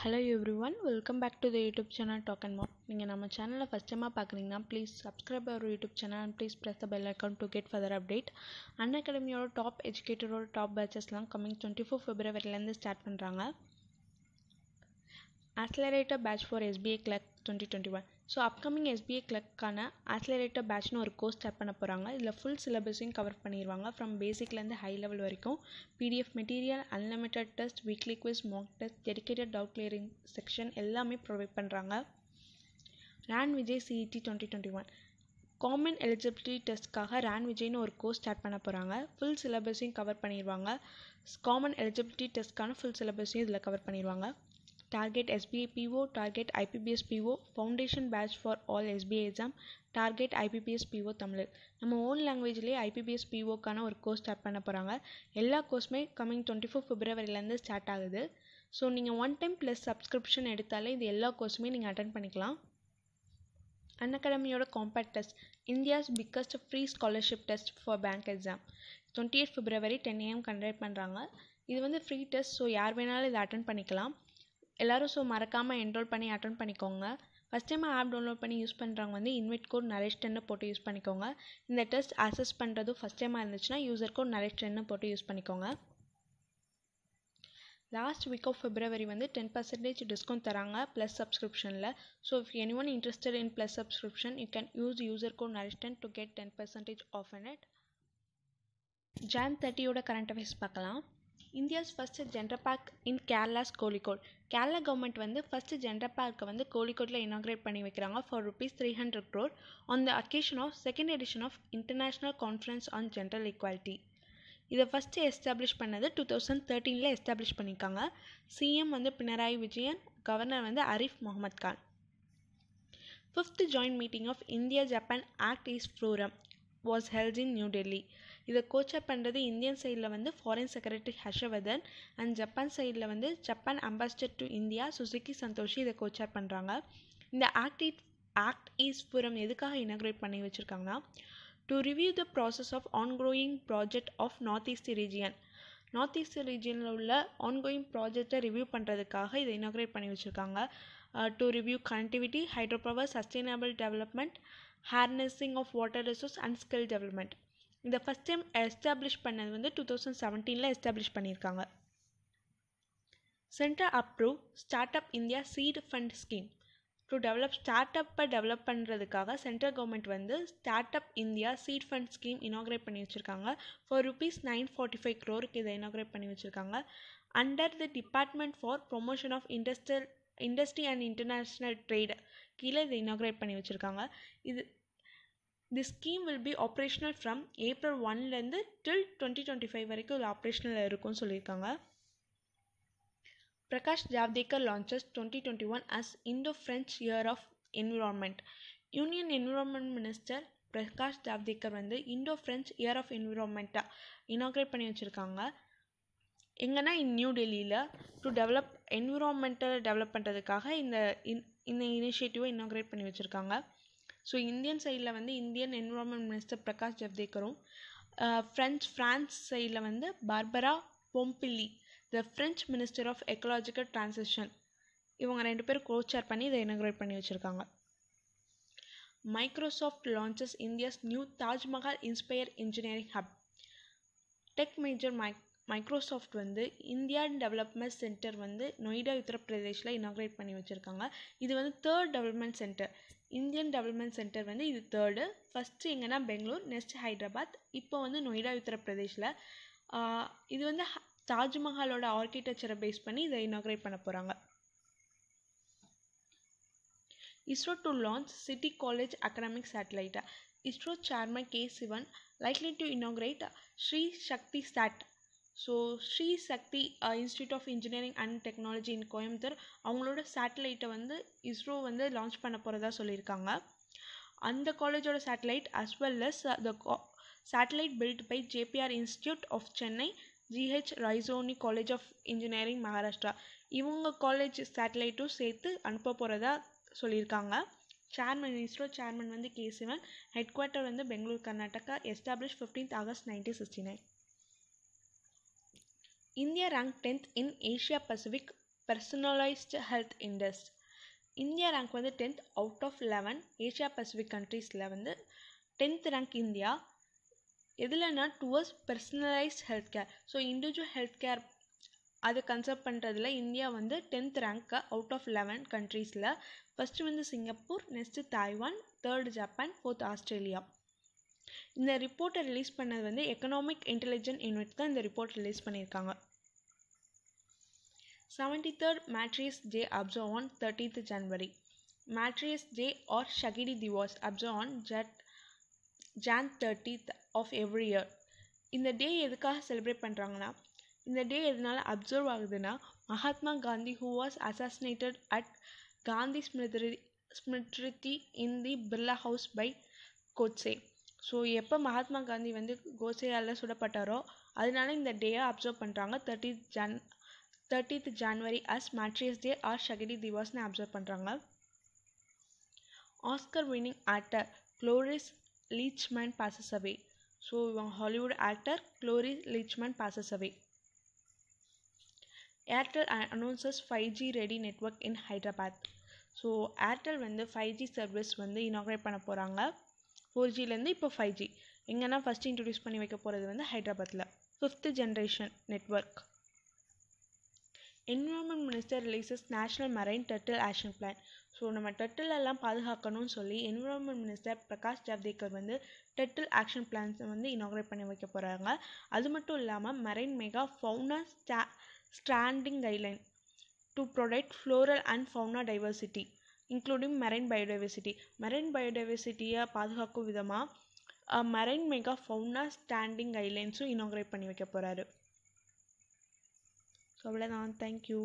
hello every one welcome back to the YouTube channel talk and நீங்கள் நம்ம சேனலில் first டைமாக பார்க்குறீங்கன்னா please subscribe our YouTube channel and please press the bell account to get further update அன் அகாடமியோட top எஜுகேட்டரோட top பேச்சஸ்லாம் coming twenty four ஃபிப்ரவரிலேருந்து ஸ்டார்ட் பண்ணுறாங்க accelerator batch for SBI clerk twenty twenty one so upcoming SBI கிளர்க்கான accelerator பேட்ச்னு ஒரு course start பண்ண போகிறாங்க இதில் ஃபுல் சிலபஸையும் கவர் பண்ணிடுவாங்க ஃப்ரம் பேசிக்லேருந்து ஹை லெவல் வரைக்கும் PDF material unlimited test weekly quiz mock test dedicated doubt clearing section எல்லாமே ப்ரொவைட் பண்ணுறாங்க Rann Vijay CET twenty twenty one common eligibility டெஸ்ட்காக ரேன் விஜய்னு ஒரு கோர்ஸ் ஸ்டார்ட் பண்ண போகிறாங்க ஃபுல் சிலபஸையும் கவர் பண்ணிடுவாங்க காமன் எலிஜிபிலிட்டி டெஸ்ட்க்கான ஃபுல் சிலபஸையும் இதில் கவர் பண்ணிடுவாங்க target SBI PO target IBPS PO foundation batch for all SBI exam target IBPS PO Tamil நம்ம ஓன் லாங்குவேஜ்லேயே ஐபிபிஎஸ் பிஓக்கான ஒரு கோர்ஸ் ஸ்டார்ட் பண்ண போகிறாங்க எல்லா கோர்ஸுமே கம்மிங் டுவெண்ட்டி ஃபோர் ஃபிப்ரவரிலேருந்து ஸ்டார்ட் ஆகுது ஸோ நீங்கள் ஒன் டைம் ப்ளஸ் சப்ஸ்கிரிப்ஷன் எடுத்தாலே இது எல்லா கோர்ஸுமே நீங்கள் அட்டன் பண்ணிக்கலாம் அன் அகாடமியோட compact test India's biggest free scholarship test for bank exam twenty eight February ten AM conduct பண்ணுறாங்க இது வந்து ஃப்ரீ டெஸ்ட் ஸோ யார் வேணாலும் இதை அட்டன் பண்ணிக்கலாம் எல்லோரும் ஸோ மறக்காமல் என்ரோல் பண்ணி அட்டன் பண்ணிக்கோங்க ஃபஸ்ட் டைம் ஆப் டவுன்லோட் பண்ணி யூஸ் பண்ணுறவங்க வந்து இன்வெட் கோட் நரேஷ் டென்னு போட்டு யூஸ் பண்ணிக்கோங்க இந்த டெஸ்ட் அசஸ் பண்ணுறது ஃபஸ்ட் டைமாக இருந்துச்சுன்னா யூசர் கோட் நரேஷ் டென்னு போட்டு யூஸ் பண்ணிக்கோங்க லாஸ்ட் வீக் ஆஃப் ஃபிப்ரவரி வந்து டென் பர்சன்டேஜ் டிஸ்கவுண்ட் தராங்க ப்ளஸ் சப்ஸ்கிரிப்ஷனில் so if any one interested in plus subscription you can use user code Naresh ten to get ten percentage off அன் இட் Jan தேர்ட்டியோட current affairs பார்க்கலாம் India's first gender park in Kerala's Kozhikode Kerala government வந்து first gender பார்க்கை வந்து கோழிக்கோட்டில் inaugurate பண்ணி வைக்கிறாங்க for rupees three hundred crore on the occasion of second edition of international conference on gender equality இதை ஃபஸ்ட்டு எஸ்டாப்ளிஷ் பண்ணது டூ தௌசண்ட் தேர்ட்டீனில் எஸ்டாப்ளிஷ் பண்ணியிருக்காங்க சிஎம் வந்து பினராயி விஜயன் கவர்னர் வந்து Arif Mohammad Khan fifth joint meeting of India Japan act east forum was held in new Delhi இதை கோச்சப் பண்ணுறது Indian சைடில் வந்து foreign secretary Harshvardhan and Japan சைடில் வந்து Japan ambassador to India Suzuki Satoshi இதை கோச்சப் பண்ணுறாங்க இந்த ஆக்டிட் ஆக்ட் ஈஸ் புரம் எதுக்காக இனாக்ரேட் பண்ணி வச்சுருக்காங்கன்னா to review the process of ongoing project of north east region north east ரீஜியனில் உள்ள ஆன்கோயிங் ப்ராஜெக்டை ரிவ்யூ பண்ணுறதுக்காக இதை இனாக்ரேட் பண்ணி வச்சுருக்காங்க to review connectivity hydro power sustainable development harnessing of water resource and skill development இந்த ஃபஸ்ட் டைம் எஸ்டாப்ளிஷ் பண்ணது வந்து டூ தௌசண்ட் செவன்டீனில் எஸ்டாப்ளிஷ் பண்ணியிருக்காங்க central approve start up India seed fund scheme to develop start அப்பை develop பண்ணுறதுக்காக central government வந்து start up India seed fund scheme inaugurate பண்ணி வச்சுருக்காங்க for rupees nine forty five க்ரோருக்கு இதை இனாக்ரேட் பண்ணி வச்சுருக்காங்க under the department for promotion of industrial industry and international trade கீழே இதை இனாக்ரேட் பண்ணி வச்சுருக்காங்க இது the scheme will be operational from April ஒன்லேருந்து டில் டுவெண்ட்டி டுவெண்ட்டி ஃபைவ் வரைக்கும் இது ஆப்ரேஷனில் இருக்கும்னு சொல்லியிருக்காங்க Prakash Javadekar launches twenty twenty one as Indo French year of environment union environment minister Prakash Javadekar வந்து இந்தோ ஃப்ரெஞ்ச் இயர் ஆஃப் என்விரான்மெண்ட்டாக இனாக்ரேட் பண்ணி வச்சுருக்காங்க எங்கன்னா இன் நியூ டெல்லியில் டு டெவலப் என்விரான்மெண்ட்டை டெவலப் பண்ணுறதுக்காக இந்த இந்த இனிஷியேட்டிவை இனாக்ரேட் பண்ணி வச்சுருக்காங்க ஸோ இந்தியன் சைடில் வந்து இந்தியன் என்விரான்மெண்ட் மினிஸ்டர் பிரகாஷ் ஜவ்டேக்கரும் ஃப்ரெஞ்ச் ஃப்ரான்ஸ் சைடில் வந்து Barbara Pompili the French minister of ecological transition இவங்க ரெண்டு பேரும் கோச்சேர் பண்ணி இதை இனோகிரேட் பண்ணி வச்சுருக்காங்க Microsoft launches India's new Taj Mahal inspire engineering hub tech major mic Microsoft வந்து இந்தியன் டெவலப்மெண்ட் சென்டர் வந்து நொய்டா உத்தரப்பிரதேஷில் இனாக்ரேட் பண்ணி வச்சுருக்காங்க இது வந்து third development centre Indian development centre வந்து இது தேர்டு ஃபஸ்ட்டு எங்கன்னா பெங்களூர் நெக்ஸ்ட் ஹைதராபாத் இப்போ வந்து நொய்டா உத்தரப்பிரதேஷில் இது வந்து தாஜ்மஹாலோட ஆர்கிடெக்சரை பேஸ் பண்ணி இதை இனாக்ரேட் பண்ண போகிறாங்க ISRO to launch city college academic சேட்டலைட்டை ISRO chairman K Sivan likely to inaugurate Sri Shakti Sat so Sri Shakti institute of engineering and technology in Coimbatore அவங்களோட சேட்டலைட்டை வந்து இஸ்ரோ வந்து லான்ச் பண்ண போகிறதா சொல்லியிருக்காங்க அந்த காலேஜோட satellite as well as the satellite built by JPR institute of Chennai GH Raisoni college of engineering Maharashtra இவங்க காலேஜ் சேட்டலைட்டும் சேர்த்து அனுப்ப போகிறதா சொல்லியிருக்காங்க சேர்மன் இஸ்ரோ சேர்மன் வந்து கே சிவன் ஹெட் குவார்ட்டர் வந்து Bangalore Karnataka establish fifteenth August nineteen sixty nine India rank tenth in Asia Pacific Personalized health index India rank வந்து tenth out of eleven Asia Pacific கண்ட்ரீஸில் வந்து tenth rank India எதுலனா towards personalised health care so individual health care அதை conserve பண்ணுறதுல India வந்து tenth ரேங்க்கை out of eleven கண்ட்ரீஸில் first வந்து Singapore next Taiwan third Japan fourth Australia இந்த ரிப்போர்ட்டை ரிலீஸ் பண்ணது வந்து எக்கனாமிக் இன்டெலிஜென்ட் யூனிட் தான் இந்த ரிப்போர்ட் ரிலீஸ் பண்ணியிருக்காங்க third martyrs Matris Day on on January martyrs Matris or Shaheed Shagidi observe on ஜட் Jan 30th of every year இந்த day எதுக்காக செலிப்ரேட் பண்ணுறாங்கன்னா இந்த டே எதனால் அப்சர்வ் ஆகுதுன்னா Mahatma Gandhi who was assassinated at Gandhi Smriti Smriti in the Birla house by Godse so எப்போ மகாத்மா காந்தி வந்து கோசையால் சுடப்பட்டாரோ அதனால இந்த டேயை அப்சர்வ் பண்ணுறாங்க thirty Jan thirtieth January as martyrs day or ஷகிரி திவாஸ்னு அப்சர்வ் பண்ணுறாங்க Oscar winning actor Cloris Leachman passes away so இவங்க Hollywood actor Cloris Leachman passes away Airtel announces five G ready network in Hyderabad so Airtel வந்து five G service வந்து inaugurate பண்ண போகிறாங்க four ஜிலேருந்து இப்போ ஃபைவ் ஜி எங்கன்னா first introduce பண்ணி வைக்க போகிறது வந்து ஹைதராபாத்தில் fifth generation network environment minister releases national marine turtle action plan so நம்ம டர்ட்டில் எல்லாம் பாதுகாக்கணும்னு சொல்லி என்விரான்மெண்ட் மினிஸ்டர் பிரகாஷ் ஜவ்டேக்கர் வந்து டெட்டில் ஆக்ஷன் பிளான்ஸை வந்து இனாக்ரேட் பண்ணி வைக்க போகிறாங்க அது மட்டும் இல்லாமல் மரைன் மெகா ஃபவுனா ஸ்டா standing guideline to protect floral and fauna diversity including marine biodiversity marine பயோடைவர்சிட்டியை பாதுகாக்கும் விதமாக மரைன் மெகா ஃபவுனா ஸ்டாண்டிங் கைட்லைன்ஸும் இனாக்ரேட் பண்ணி வைக்க போகிறாரு ஸோ அவ்வளோதான் தேங்க்யூ